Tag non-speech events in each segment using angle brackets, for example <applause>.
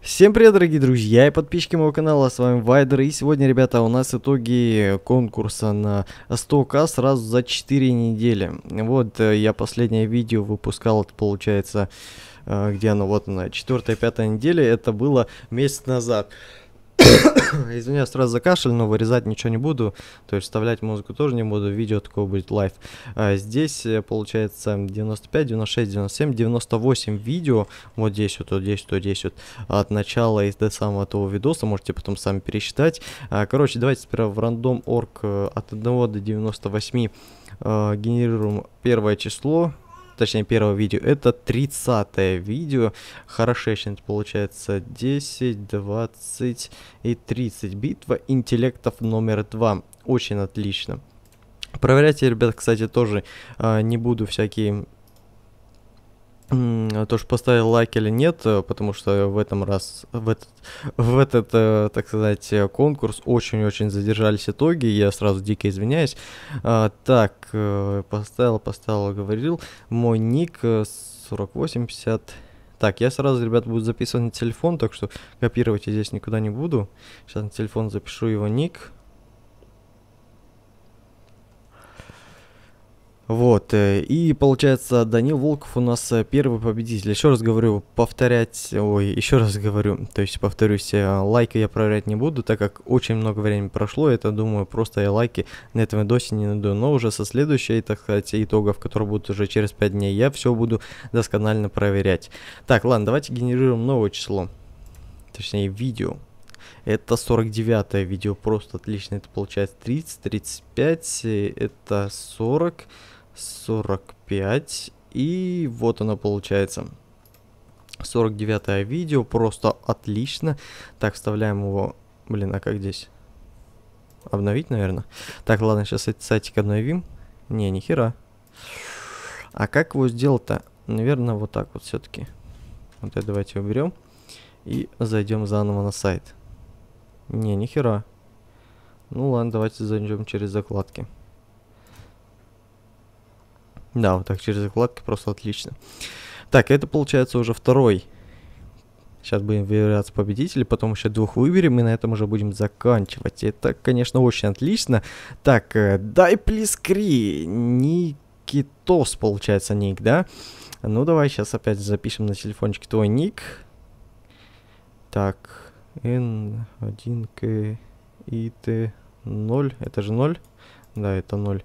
Всем привет, дорогие друзья и подписчики моего канала, с вами Вайдер, и сегодня, ребята, у нас итоги конкурса на 100к сразу за 4 недели. Вот, э, я последнее видео выпускал, получается, э, где оно, вот оно, 4-5 неделя, это было месяц назад. <coughs> Извиняюсь, сразу закашель, но вырезать ничего не буду. То есть вставлять музыку тоже не буду. Видео такое будет лайв. А, здесь э, получается 95, 96, 97, 98 видео. Вот здесь вот, вот здесь вот, здесь вот. От начала и до самого того видоса. Можете потом сами пересчитать. А, короче, давайте теперь в рандом.org э, от 1 до 98 э, генерируем первое число точнее первого видео, это 30 видео, хорошечно получается 10, 20 и 30, битва интеллектов номер 2, очень отлично. Проверяйте, ребят, кстати, тоже э, не буду всякие то, что поставил лайк или нет, э, потому что в этом раз, в этот, в этот э, так сказать, э, конкурс очень-очень задержались итоги, я сразу дико извиняюсь. А, так, поставил, поставил, говорил, мой ник 4850... Так, я сразу, ребят, буду записывать на телефон, так что копировать я здесь никуда не буду. Сейчас на телефон запишу его ник. Вот, э, и получается, Данил Волков у нас э, первый победитель. Еще раз говорю, повторять, ой, еще раз говорю, то есть повторюсь, э, лайки я проверять не буду, так как очень много времени прошло, это, думаю, просто я лайки на этом видосе не найду. Но уже со следующей, так сказать, итогов, которые будут уже через 5 дней, я все буду досконально проверять. Так, ладно, давайте генерируем новое число, точнее видео. Это 49 видео, просто отлично, это получается 30, 35, это 40... 45. И вот оно получается. 49 видео, просто отлично. Так, вставляем его... Блин, а как здесь? Обновить, наверное? Так, ладно, сейчас этот сайтик обновим. Не, ни хера. А как его сделать-то? Наверное, вот так вот все-таки. Вот это давайте уберем. И зайдем заново на сайт. Не, ни хера. Ну ладно, давайте зайдем через закладки. Да, вот так через закладки просто отлично. Так, это получается уже второй. Сейчас будем выбираться победители, потом еще двух выберем, и на этом уже будем заканчивать. Это, конечно, очень отлично. Так, э, дай плескри, Никитос, получается, ник, да? Ну, давай сейчас опять запишем на телефончике твой ник. Так, n 1 и IT, 0, это же 0? Да, это 0,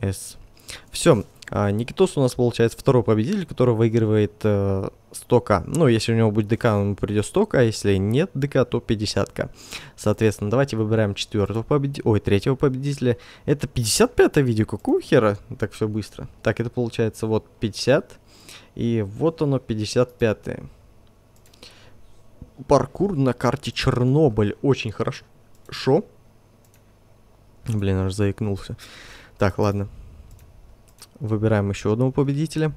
С. Все, а, Никитос у нас получается второй победитель, который выигрывает э, 100к. Ну, если у него будет ДК, он придет 100к, а если нет ДК, то 50к. Соответственно, давайте выбираем четвертого победителя, ой, третьего победителя. Это 55 видео, какого хера? Так все быстро. Так, это получается вот 50, и вот оно 55 -е. Паркур на карте Чернобыль, очень хорошо. Блин, аж заикнулся. Так, ладно. Выбираем еще одного победителя.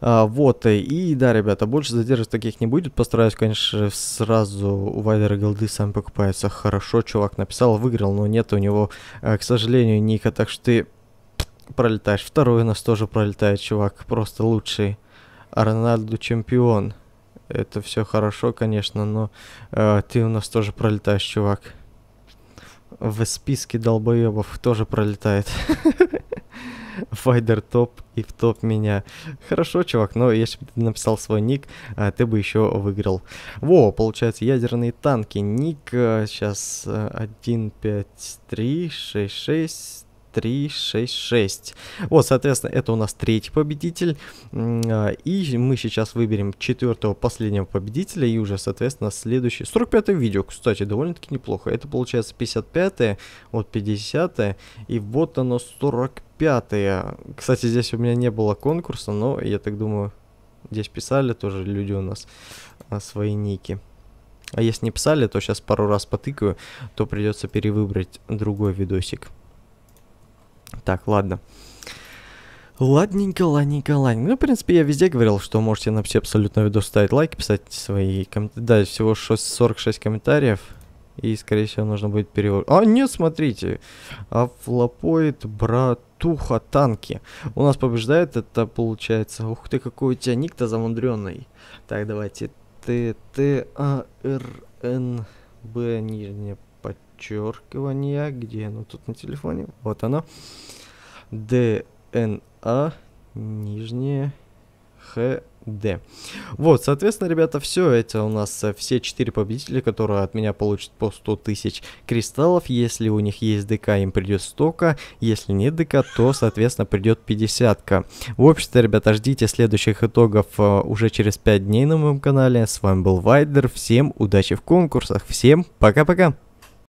А, вот, э, и да, ребята, больше задержек таких не будет. Постараюсь, конечно, сразу у Вайдера голды сам покупается. Хорошо, чувак написал, выиграл, но нет у него, э, к сожалению, ника, так что ты пролетаешь. Второй у нас тоже пролетает, чувак, просто лучший. Рональду чемпион. Это все хорошо, конечно, но э, ты у нас тоже пролетаешь, чувак. В списке долбоебов тоже пролетает. <laughs> Файдер <laughs> топ и в топ меня. Хорошо, чувак, но если бы ты написал свой ник, а ты бы еще выиграл. Во, получается, ядерные танки. Ник сейчас 15366. 366. Вот, соответственно, это у нас третий победитель. Э, и мы сейчас выберем четвертого последнего победителя. И уже, соответственно, следующий. 45 видео, кстати, довольно-таки неплохо. Это получается 55 вот 50 И вот оно 45 пятое. Кстати, здесь у меня не было конкурса, но я так думаю, здесь писали тоже люди у нас а, свои ники. А если не писали, то сейчас пару раз потыкаю, то придется перевыбрать другой видосик. Так, ладно. Ладненько, ладненько, ладненько. Ну, в принципе, я везде говорил, что можете на все абсолютно видос ставить лайки, писать свои комментарии. Да, всего 6, 46 комментариев. И, скорее всего, нужно будет перевод. А, нет, смотрите. Афлопоид, братуха, танки. У нас побеждает это, получается. Ух ты, какой у тебя ник-то замудренный. Так, давайте. Т, Т, А, Р, Н, Б, нижнее подчеркивание. Где оно тут на телефоне? Вот оно. Д, Н, А, нижнее ХД. Вот, соответственно, ребята, все, это у нас э, все 4 победителя, которые от меня получат по 100 тысяч кристаллов. Если у них есть ДК, им придет столько. Если нет ДК, то, соответственно, придет 50 -ка. В общем-то, ребята, ждите следующих итогов э, уже через 5 дней на моем канале. С вами был Вайдер, всем удачи в конкурсах, всем пока-пока!